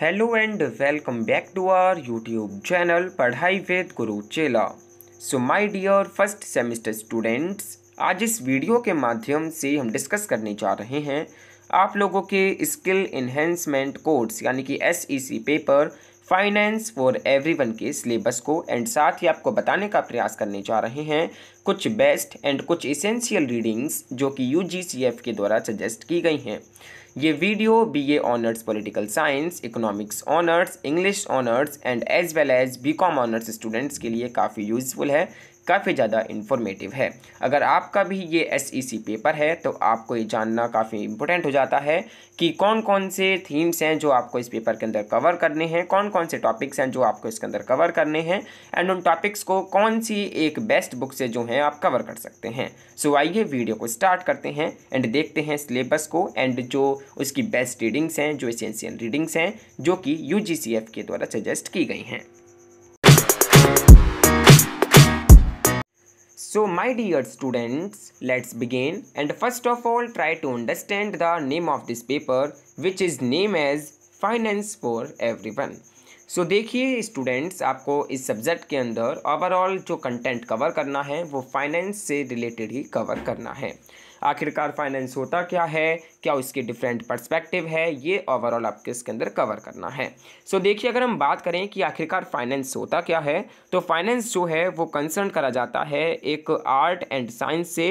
Hello and welcome back to our YouTube channel Padhai with Guru Chela so my dear first semester students आज इस video के माध्यम से हम डिस्कस करने जा रहे हैं आप लोगों के स्किल इन्हेंसमेंट कोर्स यानी कि S paper e finance for everyone के सिलेबस को एंड साथ ही आपको बताने का प्रयास करने जा रहे हैं कुछ बेस्ट एंड कुछ इसेंशियल रीडिंग्स जो कि यू के द्वारा सजेस्ट की गई हैं ये video B A honours political science economics honours English honours and as well as B com honours students के लिए काफ़ी यूजफुल है काफ़ी ज़्यादा इन्फॉर्मेटिव है अगर आपका भी ये एस पेपर e है तो आपको ये जानना काफ़ी इंपॉर्टेंट हो जाता है कि कौन कौन से थीम्स हैं जो आपको इस पेपर के अंदर कवर करने हैं कौन कौन से टॉपिक्स हैं जो आपको इसके अंदर कवर करने हैं एंड उन टॉपिक्स को कौन सी एक बेस्ट बुक से जो हैं आप कवर कर सकते हैं सो आइए वीडियो को स्टार्ट करते हैं एंड देखते हैं सिलेबस को एंड जो उसकी बेस्ट रीडिंग्स हैं जो एसेंशियल रीडिंग्स हैं जो कि यू के द्वारा सजेस्ट की गई हैं So my dear students, let's begin and first of all try to understand the name of this paper which is named as Finance for Everyone. सो देखिए स्टूडेंट्स आपको इस सब्जेक्ट के अंदर ओवरऑल जो कंटेंट कवर करना है वो फाइनेंस से रिलेटेड ही कवर करना है आखिरकार फाइनेंस होता क्या है क्या उसके डिफरेंट पर्सपेक्टिव है ये ओवरऑल आपके इसके अंदर कवर करना है सो so, देखिए अगर हम बात करें कि आखिरकार फाइनेंस होता क्या है तो फाइनेंस जो है वो कंसर्न करा जाता है एक आर्ट एंड साइंस से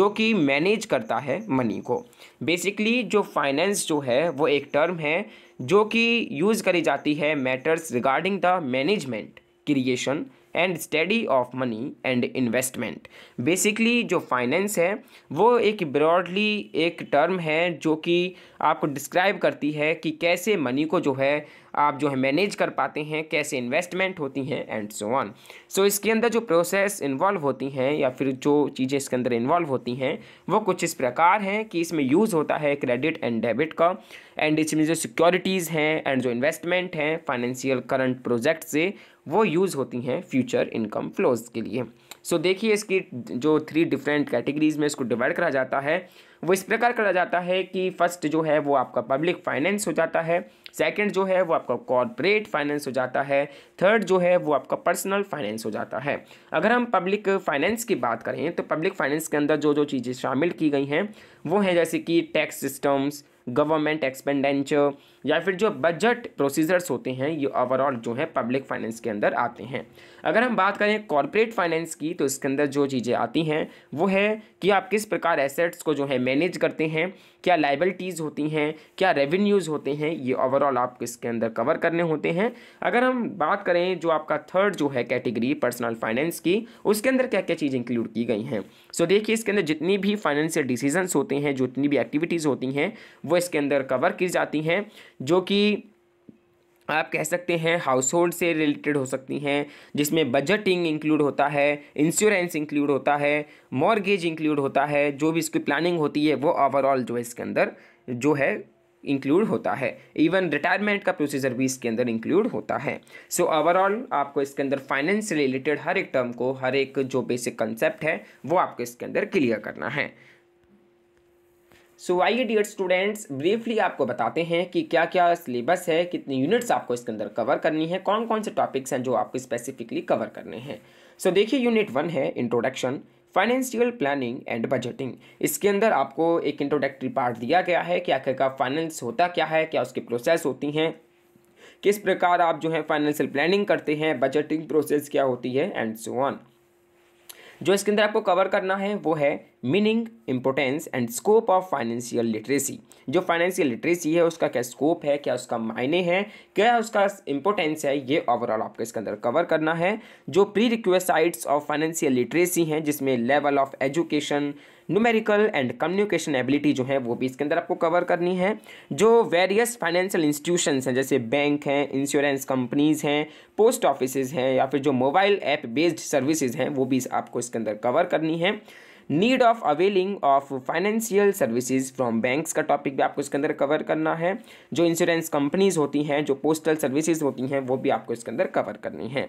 जो कि मैनेज करता है मनी को बेसिकली जो फाइनेंस जो है वो एक टर्म है जो कि यूज़ करी जाती है matters regarding the management creation and study of money and investment basically जो फाइनेंस है वो एक ब्रॉडली एक टर्म है जो कि आपको डिस्क्राइब करती है कि कैसे मनी को जो है आप जो है मैनेज कर पाते हैं कैसे इन्वेस्टमेंट होती हैं एंड सो ऑन सो इसके अंदर जो प्रोसेस इन्वॉल्व होती हैं या फिर जो चीज़ें इसके अंदर इन्वॉल्व होती हैं वो कुछ इस प्रकार हैं कि इसमें यूज़ होता है क्रेडिट एंड डेबिट का एंड इसमें जो सिक्योरिटीज़ हैं एंड जो इन्वेस्टमेंट हैं फाइनेंशियल करंट प्रोजेक्ट से वो यूज़ होती हैं फ्यूचर इनकम फ्लोज के लिए सो so, देखिए इसकी जो थ्री डिफरेंट कैटेगरीज में इसको डिवाइड करा जाता है वो इस प्रकार करा जाता है कि फर्स्ट जो है वो आपका पब्लिक फाइनेंस हो जाता है सेकंड जो है वो आपका कॉरपोरेट फाइनेंस हो जाता है थर्ड जो है वो आपका पर्सनल फाइनेंस हो जाता है अगर हम पब्लिक फाइनेंस की बात करें तो पब्लिक फाइनेंस के अंदर जो जो चीज़ें शामिल की गई हैं वो हैं जैसे कि टैक्स सिस्टम्स गवर्नमेंट एक्सपेंडेंचर या फिर जो बजट प्रोसीजर्स होते हैं ये ओवरऑल जो है पब्लिक फाइनेंस के अंदर आते हैं अगर हम बात करें कॉरपोरेट फाइनेंस की तो इसके अंदर जो चीज़ें आती हैं वो है कि आप किस प्रकार एसेट्स को जो है मैनेज करते हैं क्या लाइबलिटीज़ होती हैं क्या रेवेन्यूज़ होते हैं ये ओवरऑल आप इसके अंदर कवर करने होते हैं अगर हम बात करें जो आपका थर्ड जो है कैटेगरी पर्सनल फाइनेंस की उसके अंदर क्या क्या चीज़ें इंक्लूड की गई हैं सो देखिए इसके अंदर जितनी भी फाइनेंशियल डिसीजन होते हैं जितनी भी एक्टिविटीज़ होती हैं वो इसके अंदर कवर की जाती हैं जो कि आप कह सकते हैं हाउस होल्ड से रिलेटेड हो सकती हैं जिसमें बजटिंग इंक्लूड होता है इंश्योरेंस इंक्लूड होता है मॉर्गेज इंक्लूड होता है जो भी इसकी प्लानिंग होती है वो ओवरऑल जो है इसके अंदर जो है इंक्लूड होता है इवन रिटायरमेंट का प्रोसीजर भी इसके अंदर इंक्लूड होता है सो so, ओवरऑल आपको इसके अंदर फाइनेंस रिलेटेड हर एक टर्म को हर एक जो बेसिक कंसेप्ट है वो आपको इसके अंदर क्लियर करना है सो आइए डियर स्टूडेंट्स ब्रीफली आपको बताते हैं कि क्या क्या सिलेबस है कितनी यूनिट्स आपको इसके अंदर कवर करनी है कौन कौन से टॉपिक्स हैं जो आपको स्पेसिफिकली कवर करने हैं सो so, देखिए यूनिट वन है introduction financial planning and budgeting इसके अंदर आपको एक इंट्रोडक्टरी पार्ट दिया गया है कि आखिरकार फाइनेंस होता क्या है क्या उसकी प्रोसेस होती हैं किस प्रकार आप जो है फाइनेंशियल प्लानिंग करते हैं बजटिंग प्रोसेस क्या होती है एंड सो ऑन जो इसके अंदर आपको कवर करना है वो है meaning importance and scope of financial literacy जो फाइनेंशियल लिटरेसी है उसका क्या स्कोप है क्या उसका मायने हैं क्या उसका इम्पोर्टेंस है ये ओवरऑल आपको इसके अंदर कवर करना है जो prerequisites of financial literacy हैं जिसमें level of education numerical and communication ability जो है वो भी इसके अंदर आपको कवर करनी है जो वेरियस फाइनेंशियल इंस्टीट्यूशंस हैं जैसे बैंक हैं इंश्योरेंस कंपनीज हैं पोस्ट ऑफिसेज हैं या फिर जो मोबाइल ऐप बेस्ड सर्विसेज हैं वो भी आपको इसके अंदर कवर करनी है need of availing of financial services from banks का टॉपिक भी आपको इसके अंदर कवर करना है जो इंश्योरेंस कंपनीज होती हैं जो पोस्टल सर्विसेज होती हैं वो भी आपको इसके अंदर कवर करनी है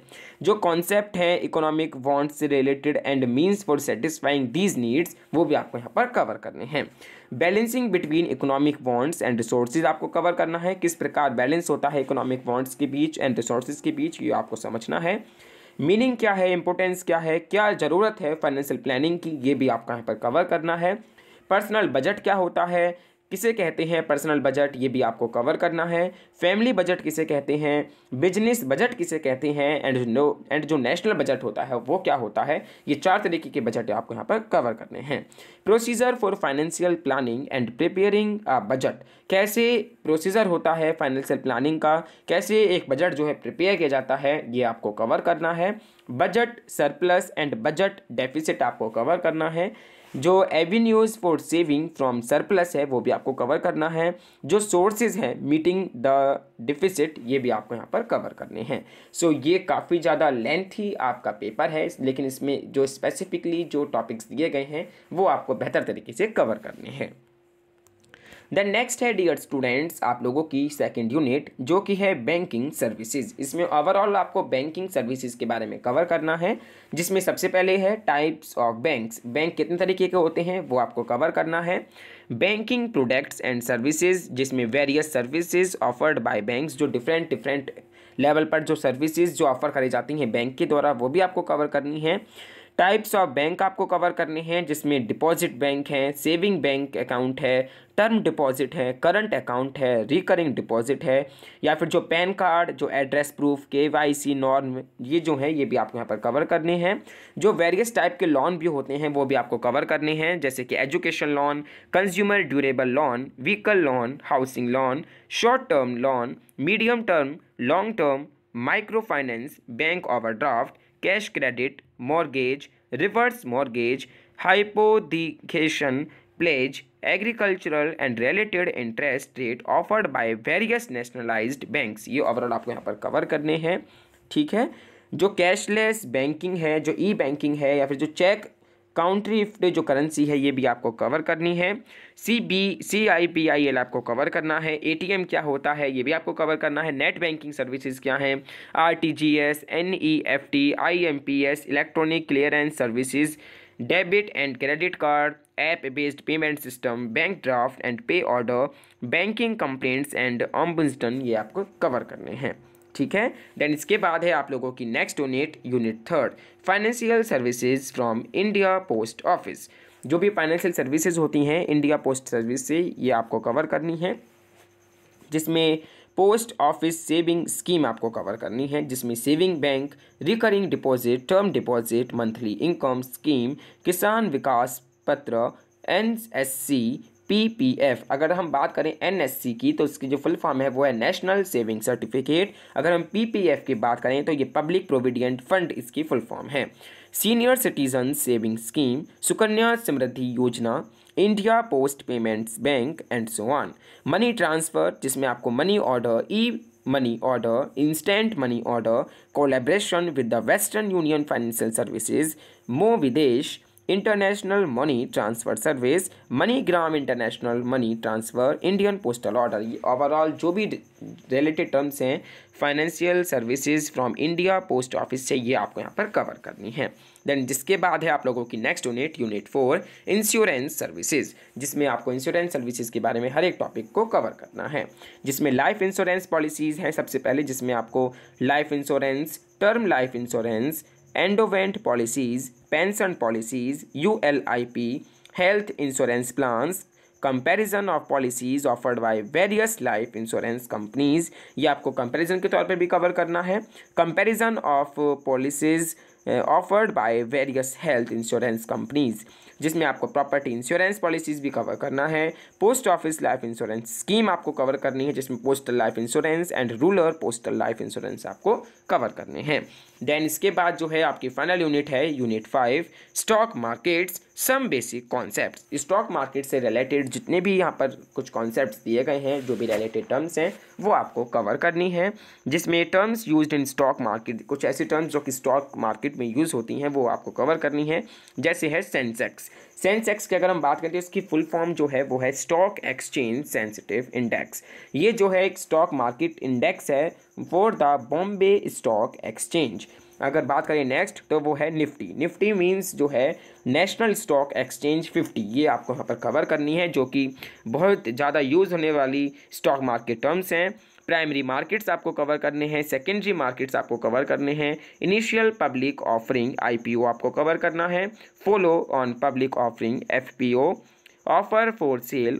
जो कॉन्सेप्ट है इकोनॉमिक वॉन्ट्स से related and means for satisfying these needs वो भी आपको यहाँ पर कवर करने हैं balancing between economic wants and resources आपको कवर करना है किस प्रकार बैलेंस होता है इकोनॉमिक वॉन्ट्स के बीच एंड रिसोर्सेज के बीच ये आपको समझना है मीनिंग क्या है इंपॉर्टेंस क्या है क्या ज़रूरत है फाइनेंशियल प्लानिंग की ये भी आपका यहाँ पर कवर करना है पर्सनल बजट क्या होता है किसे कहते हैं पर्सनल बजट ये भी आपको कवर करना है फैमिली बजट किसे कहते हैं बिजनेस बजट किसे कहते हैं एंड नो एंड जो नेशनल बजट होता है वो क्या होता है ये चार तरीके के बजट आपको यहाँ पर कवर करने हैं procedure for financial planning and preparing a budget कैसे प्रोसीजर होता है फाइनेंशियल प्लानिंग का कैसे एक बजट जो है प्रिपेयर किया जाता है ये आपको कवर करना है budget surplus and budget deficit आपको कवर करना है जो avenues for saving from surplus है वो भी आपको कवर करना है जो सोर्सेज हैं मीटिंग द डिफिसिट ये भी आपको यहाँ पर कवर करने हैं सो so, ये काफ़ी ज़्यादा लेंथ ही आपका पेपर है लेकिन इसमें जो स्पेसिफिकली जो टॉपिक्स दिए गए हैं वो आपको बेहतर तरीके से कवर करने हैं देन नेक्स्ट है डियर स्टूडेंट्स आप लोगों की सेकेंड यूनिट जो कि है बैंकिंग सर्विसेज इसमें ओवरऑल आपको बैंकिंग सर्विसेज के बारे में कवर करना है जिसमें सबसे पहले है टाइप्स ऑफ बैंक्स बैंक कितने तरीके के होते हैं वो आपको कवर करना है बैंकिंग प्रोडक्ट्स एंड सर्विसेज जिसमें various services offered by banks जो डिफरेंट डिफरेंट लेवल पर जो सर्विसेज जो ऑफर करी जाती हैं बैंक के द्वारा वो भी आपको कवर करनी है टाइप्स ऑफ बैंक आपको कवर करने हैं जिसमें डिपॉजिट बैंक हैं सेविंग बैंक अकाउंट है टर्म डिपॉजिट है करंट अकाउंट है रिकरिंग डिपॉजिट है या फिर जो पैन कार्ड जो address proof K Y C norm ये जो है ये भी आपको यहाँ पर कवर करने हैं जो वेरियस टाइप के लोन भी होते हैं वो भी आपको कवर करने हैं जैसे कि education loan consumer durable loan vehicle loan housing loan short term loan medium term long term micro finance bank draft cash credit mortgage reverse mortgage hypothecation pledge agricultural and related interest rate offered by various nationalized banks ये overall आपको यहाँ पर cover करने हैं ठीक है जो cashless banking है जो ई बैंकिंग है या फिर जो चेक काउंट्री इफ्ट जो करेंसी है ये भी आपको कवर करनी है C B C I P I L आपको कवर करना है ए टी एम क्या होता है ये भी आपको कवर करना है नेट बैंकिंग सर्विसेज क्या हैं R T G S N E F T I M P S electronic clearance services debit and credit card app based payment system bank draft and pay order banking complaints and ombudsman ये आपको cover करने हैं ठीक है then इसके बाद है आप लोगों की नेक्स्ट डोनेट unit third financial services from India post office जो भी फाइनेंशियल सर्विसेज होती हैं इंडिया पोस्ट सर्विस से ये आपको कवर करनी है जिसमें पोस्ट ऑफिस सेविंग स्कीम आपको कवर करनी है जिसमें saving bank recurring deposit term deposit monthly income scheme Kisan Vikas पत्र एन एस सी पीपीएफ अगर हम बात करें एनएससी की तो इसकी जो फुल फॉर्म है वो है नेशनल सेविंग सर्टिफिकेट अगर हम पीपीएफ की बात करें तो ये पब्लिक प्रोविडेंट फंड इसकी फुल फॉर्म है senior citizen saving scheme Sukanya Samriddhi Yojana India post payments bank and so on money transfer जिसमें आपको money order e money order instant money order collaboration with the Western Union financial services MO Videsh international money transfer service MoneyGram international money transfer Indian postal order ये overall जो भी related terms हैं financial services from India post office से ये आपको यहाँ पर cover करनी है देन जिसके बाद है आप लोगों की next unit unit four insurance services जिसमें आपको इंश्योरेंस सर्विसेज के बारे में हर एक टॉपिक को कवर करना है जिसमें लाइफ इंश्योरेंस पॉलिसीज़ हैं सबसे पहले जिसमें आपको life insurance term life insurance endowment policies pension policies ULIP, health insurance plans, comparison of policies offered by various life insurance companies ये आपको कंपैरिजन के तौर पर भी कवर करना है comparison of policies offered by various health insurance companies जिसमें आपको प्रॉपर्टी इंश्योरेंस पॉलिसीज़ भी कवर करना है post office life insurance scheme आपको कवर करनी है जिसमें postal life insurance and rural postal life insurance आपको कवर करने हैं देन इसके बाद जो है आपकी फाइनल यूनिट है unit five stock markets some basic concept stock market से रिलेटेड जितने भी यहाँ पर कुछ कॉन्सेप्ट दिए गए हैं जो भी रिलेटेड टर्म्स हैं वो आपको कवर करनी है जिसमें terms use in stock market कुछ ऐसी टर्म्स जो कि स्टॉक मार्केट में यूज़ होती हैं वो आपको कवर करनी है जैसे है सेंसेक्स सेंसेक्स की अगर हम बात करें तो इसकी फुल फॉर्म जो है वो है स्टॉक एक्सचेंज सेंसिटिव इंडेक्स ये जो है एक स्टॉक मार्केट इंडेक्स है for the Bombay stock exchange अगर बात करें नेक्स्ट तो वो है निफ्टी निफ्टी मीन्स जो है नेशनल स्टॉक एक्सचेंज फिफ्टी ये आपको यहाँ पर कवर करनी है जो कि बहुत ज़्यादा यूज़ होने वाली स्टॉक मार्केट टर्म्स हैं प्राइमरी मार्केट्स आपको कवर करने हैं सेकेंडरी मार्केट्स आपको कवर करने हैं इनिशियल पब्लिक ऑफरिंग आई आपको कवर करना है follow on public offering F offer for sale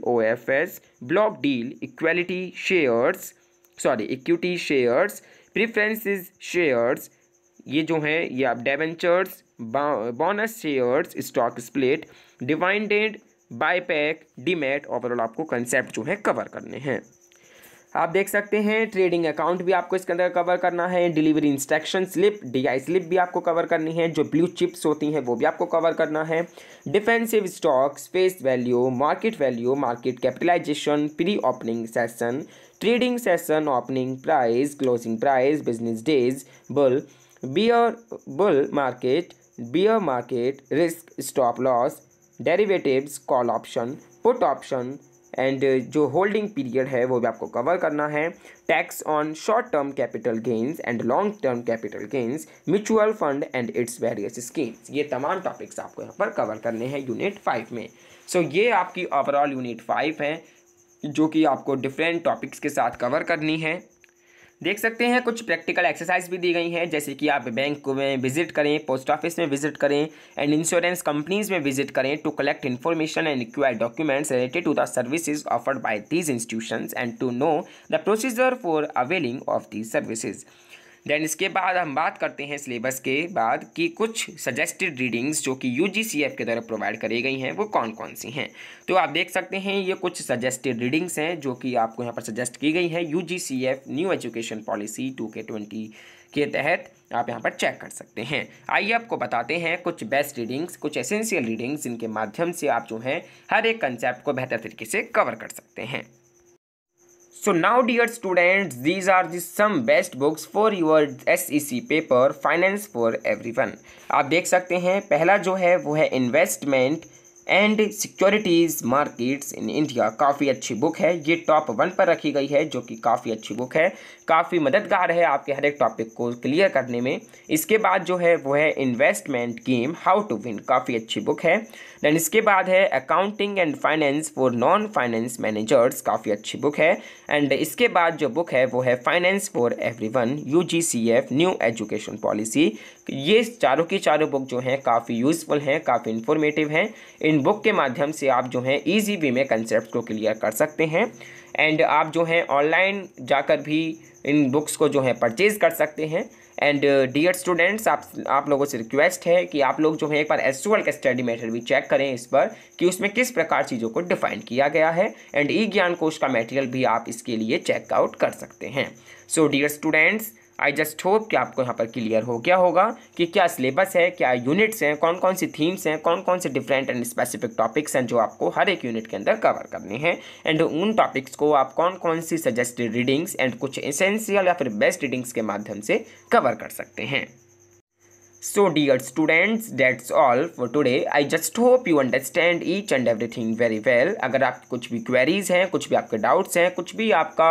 S block deal equality shares sorry equity shares preferences shares ये जो है ये आप debentures bonus shares stock split dividend buyback demat overall आपको concept जो है कवर करने हैं आप देख सकते हैं ट्रेडिंग अकाउंट भी आपको इसके अंदर कवर करना है delivery instruction slip DI slip भी आपको कवर करनी है जो ब्लू चिप्स होती हैं वो भी आपको कवर करना है defensive stocks face value market value market capitalisation pre opening session trading session opening price closing price business days bull bear bull market bear market risk stop loss derivatives call option put option and जो holding period है वो भी आपको cover करना है tax on short term capital gains and long term capital gains mutual fund and its various schemes ये तमाम topics आपको यहाँ पर कवर करने हैं यूनिट फाइव में सो so, ये आपकी ओवरऑल यूनिट फाइव है जो कि आपको डिफरेंट टॉपिक्स के साथ कवर करनी है देख सकते हैं कुछ प्रैक्टिकल एक्सरसाइज भी दी गई हैं जैसे कि आप बैंक में विजिट करें पोस्ट ऑफिस में विजिट करें एंड इंश्योरेंस कंपनीज में विजिट करें to collect information and require documents related to the services offered by these institutions and to know the procedure for availing of these services then इसके बाद हम बात करते हैं सिलेबस के बाद कि कुछ सजेस्टेड रीडिंग्स जो कि यू के द्वारा प्रोवाइड करी गई हैं वो कौन कौन सी हैं तो आप देख सकते हैं ये कुछ सजेस्टेड रीडिंग्स हैं जो कि आपको यहाँ पर सजेस्ट की गई हैं you new education policy two के तहत आप यहाँ पर चेक कर सकते हैं आइए आपको बताते हैं कुछ बेस्ट रीडिंग्स कुछ एसेंशियल रीडिंग्स जिनके माध्यम से आप जो हैं हर एक कंसेप्ट को बेहतर तरीके से कवर कर सकते हैं so now dear student these are the some best books for your S E C paper finance for everyone आप देख सकते हैं पहला जो है वो है investment and securities markets in India काफ़ी अच्छी बुक है ये टॉप वन पर रखी गई है जो कि काफ़ी अच्छी बुक है काफ़ी मददगार है आपके हर एक टॉपिक को क्लियर करने में इसके बाद जो है वो है investment game how to win काफ़ी अच्छी बुक है दैन इसके बाद है accounting and finance for non finance managers काफ़ी अच्छी बुक है एंड इसके बाद जो बुक है वो है finance for everyone you new education policy ये चारों की चारों बुक जो हैं काफ़ी यूज़फुल हैं काफ़ी इन्फॉर्मेटिव हैं इन बुक के माध्यम से आप जो हैं ईजी वे में कंसेप्ट को क्लियर कर सकते हैं एंड आप जो हैं ऑनलाइन जाकर भी इन बुक्स को जो है परचेज़ कर सकते हैं एंड डियर स्टूडेंट्स आप आप लोगों से रिक्वेस्ट है कि आप लोग जो है एक बार एस एसुअल का स्टडी मेटेरियल भी चेक करें इस पर कि उसमें किस प्रकार चीज़ों को डिफाइन किया गया है एंड ई ज्ञान कोश का मेटेरियल भी आप इसके लिए चेकआउट कर सकते हैं so dear students I just hope कि आपको यहाँ पर क्लियर हो गया होगा कि क्या सिलेबस है क्या यूनिट्स हैं कौन कौन सी थीम्स हैं कौन कौन से डिफरेंट एंड स्पेसिफिक टॉपिक्स हैं जो आपको हर एक यूनिट के अंदर कवर करने हैं एंड उन टॉपिक्स को आप कौन कौन सी सजेस्टेड रीडिंग्स एंड कुछ एसेंशियल या फिर बेस्ट रीडिंग्स के माध्यम से कवर कर सकते हैं So dear students, that's all for today. I just hope you understand each and everything very well. अगर आप कुछ भी क्वेरीज हैं कुछ भी आपके डाउट्स हैं कुछ भी आपका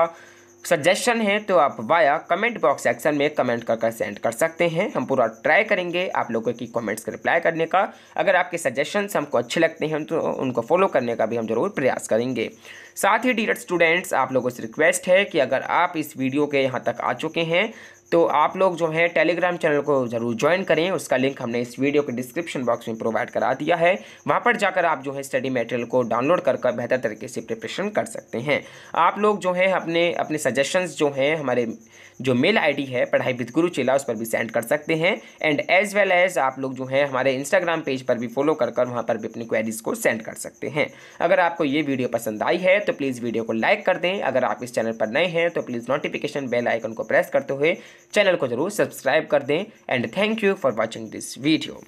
सजेशन है तो आप वाया कमेंट बॉक्स सेक्शन में कमेंट कर कर सेंड कर सकते हैं हम पूरा ट्राई करेंगे आप लोगों की कमेंट्स का रिप्लाई करने का अगर आपके सजेशंस हमको अच्छे लगते हैं तो उनको फॉलो करने का भी हम जरूर प्रयास करेंगे साथ ही डियर स्टूडेंट्स आप लोगों से रिक्वेस्ट है कि अगर आप इस वीडियो के यहाँ तक आ चुके हैं तो आप लोग जो है टेलीग्राम चैनल को ज़रूर ज्वाइन करें उसका लिंक हमने इस वीडियो के डिस्क्रिप्शन बॉक्स में प्रोवाइड करा दिया है वहाँ पर जाकर आप जो है स्टडी मटेरियल को डाउनलोड कर बेहतर तरीके से प्रिपरेशन कर सकते हैं आप लोग जो है अपने अपने सजेशंस जो हैं हमारे जो मेल आईडी है पढ़ाई विद गुरु चेला उस पर भी सेंड कर सकते हैं एंड एज वेल एज आप लोग जो है हमारे इंस्टाग्राम पेज पर भी फॉलो कर कर वहाँ पर भी अपनी क्वेरीज को सेंड कर सकते हैं अगर आपको ये वीडियो पसंद आई है तो प्लीज़ वीडियो को लाइक कर दें अगर आप इस चैनल पर नए हैं तो प्लीज़ नोटिफिकेशन बेल आइकन को प्रेस करते हुए चैनल को जरूर सब्सक्राइब कर दें and thank you for watching this video